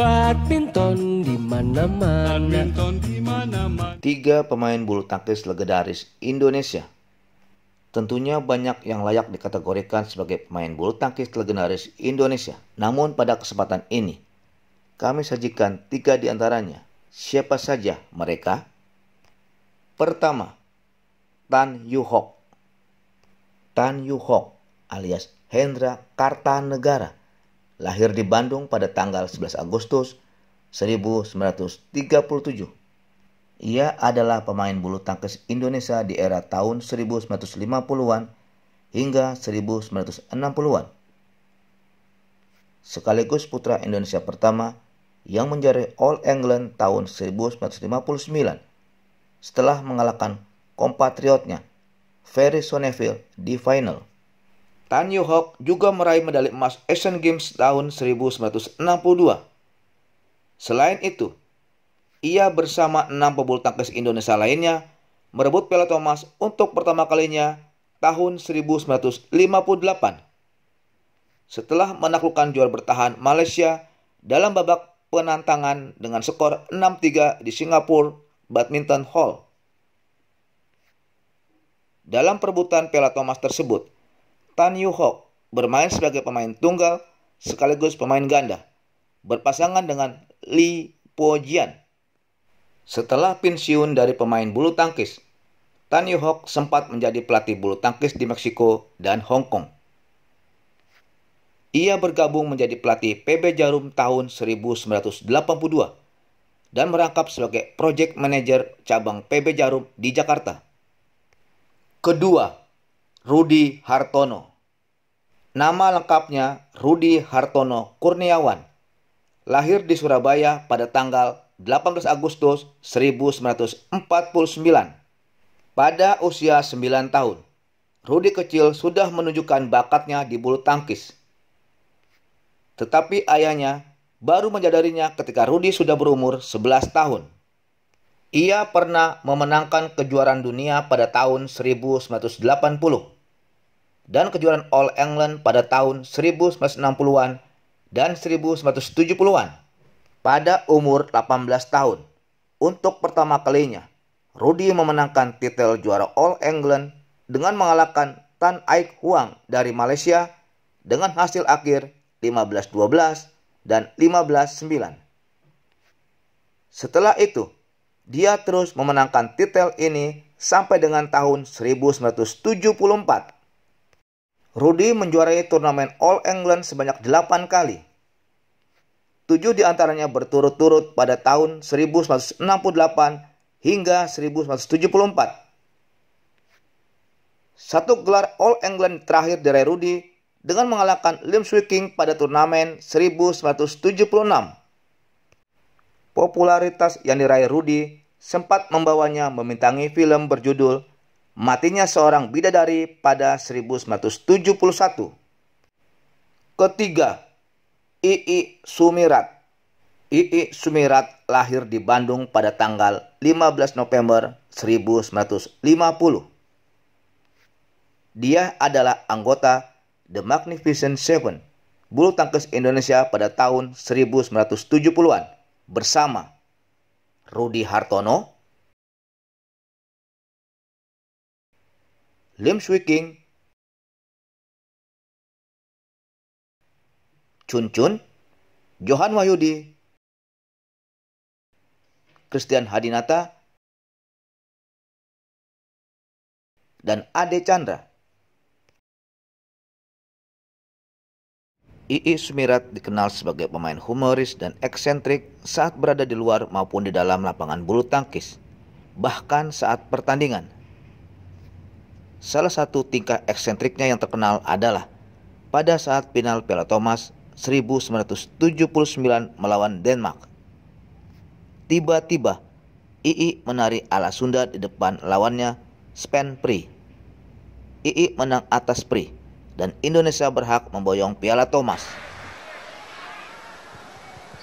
Badminton di mana-mana. Tiga pemain bulu tangkis legendaris Indonesia. Tentunya banyak yang layak dikategorikan sebagai pemain bulu tangkis legendaris Indonesia. Namun pada kesempatan ini, kami sajikan tiga di antaranya. Siapa saja mereka? Pertama, Tan Yu Tan Yu alias Hendra Kartanegara lahir di Bandung pada tanggal 11 Agustus 1937. Ia adalah pemain bulu tangkis Indonesia di era tahun 1950-an hingga 1960-an. Sekaligus putra Indonesia pertama yang menjadi All England tahun 1959 setelah mengalahkan kompatriotnya Ferry Soneville di final. Tan Yu Hok juga meraih medali emas Asian Games tahun 1962. Selain itu, ia bersama enam pebulu tangkis Indonesia lainnya merebut piala Thomas untuk pertama kalinya tahun 1958. Setelah menaklukkan juara bertahan Malaysia dalam babak penantangan dengan skor 6-3 di Singapura Badminton Hall. Dalam perebutan piala Thomas tersebut, Tan Yu bermain sebagai pemain tunggal sekaligus pemain ganda, berpasangan dengan Li Jian. Setelah pensiun dari pemain bulu tangkis, Tan Yu Hock sempat menjadi pelatih bulu tangkis di Meksiko dan Hong Kong. Ia bergabung menjadi pelatih PB Jarum tahun 1982 dan merangkap sebagai project manager cabang PB Jarum di Jakarta. Kedua, Rudy Hartono. Nama lengkapnya Rudi Hartono Kurniawan. Lahir di Surabaya pada tanggal 18 Agustus 1949. Pada usia 9 tahun, Rudi kecil sudah menunjukkan bakatnya di bulu tangkis. Tetapi ayahnya baru menjadarinya ketika Rudi sudah berumur 11 tahun. Ia pernah memenangkan kejuaraan dunia pada tahun 1980 dan kejuaraan All England pada tahun 1960-an dan 1970-an pada umur 18 tahun. Untuk pertama kalinya, Rudy memenangkan titel juara All England dengan mengalahkan Tan Aik Huang dari Malaysia dengan hasil akhir 15-12 dan 15-9. Setelah itu, dia terus memenangkan titel ini sampai dengan tahun 1974 Rudy menjuarai turnamen All England sebanyak 8 kali. Tujuh diantaranya berturut-turut pada tahun 1968 hingga 1974. Satu gelar All England terakhir dari Rudy dengan mengalahkan Lim Swicking pada turnamen 1976. Popularitas yang diraih Rudy sempat membawanya memintangi film berjudul matinya seorang bidadari pada 1971. Ketiga, Ii Sumirat. Ii Sumirat lahir di Bandung pada tanggal 15 November 1950. Dia adalah anggota The Magnificent Seven bulu tangkis Indonesia pada tahun 1970-an bersama Rudi Hartono, Lim king Chun Chun, Johan Wahyudi, Christian Hadinata, dan Ade Chandra. Ii Sumirat dikenal sebagai pemain humoris dan eksentrik saat berada di luar maupun di dalam lapangan bulu tangkis, bahkan saat pertandingan. Salah satu tingkah eksentriknya yang terkenal adalah pada saat final Piala Thomas 1979 melawan Denmark. Tiba-tiba, II menari ala Sunda di depan lawannya Spen Pri. II menang atas Pri dan Indonesia berhak memboyong Piala Thomas.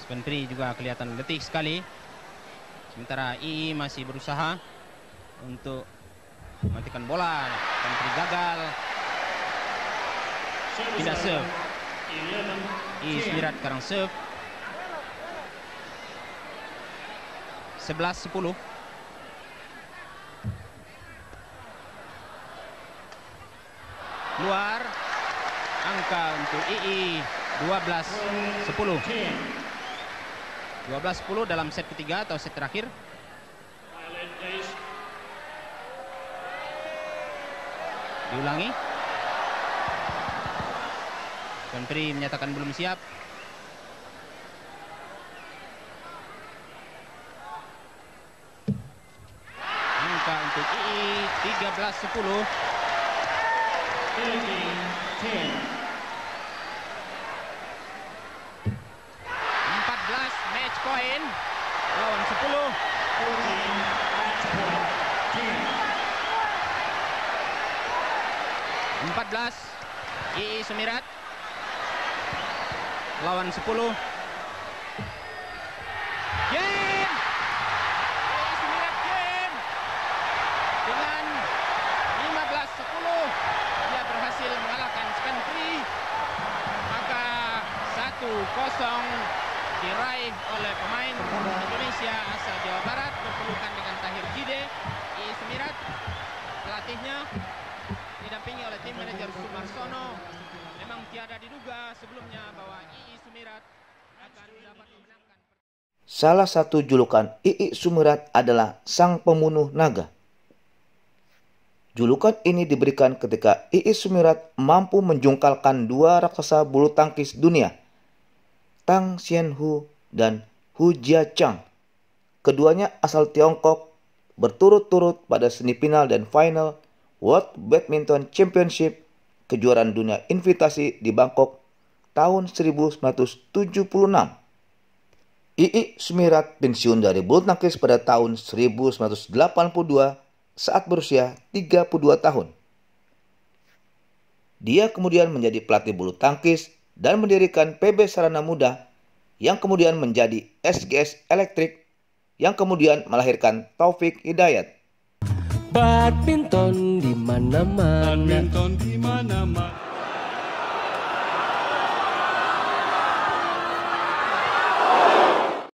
Spen Pri juga kelihatan letih sekali. Sementara II masih berusaha untuk Matikan bola. Kontri gagal. Tidak serve. Ismirat sekarang serve. 11-10. Luar. Angka untuk II 12-10. 12-10 dalam set ketiga atau set terakhir. Diulangi. Konpri menyatakan belum siap. Angka untuk II 13-10. 14 II Sumirat lawan 10 game game dengan 15-10 dia berhasil mengalahkan Skandri maka 1-0 diraih oleh pemain Indonesia asal Jawa Barat berpelukan dengan Tahir Jide di Semirat pelatihnya didampingi oleh tim manajer Sumarsono. Memang tiada diduga sebelumnya bahwa II Sumirat akan dapat memenangkan. Salah satu julukan II Sumirat adalah Sang Pembunuh Naga. Julukan ini diberikan ketika II Sumirat mampu menjungkalkan dua raksasa bulu tangkis dunia, Tang Xianhu dan Hu Jiachang. Keduanya asal Tiongkok berturut-turut pada semifinal dan final World Badminton Championship kejuaraan dunia invitasi di Bangkok tahun 1976. Ii Semirat pensiun dari bulu tangkis pada tahun 1982 saat berusia 32 tahun. Dia kemudian menjadi pelatih bulu tangkis dan mendirikan PB Sarana Muda yang kemudian menjadi SGS Electric yang kemudian melahirkan Taufik Hidayat. Badminton di mana-mana. Badminton di mana-mana.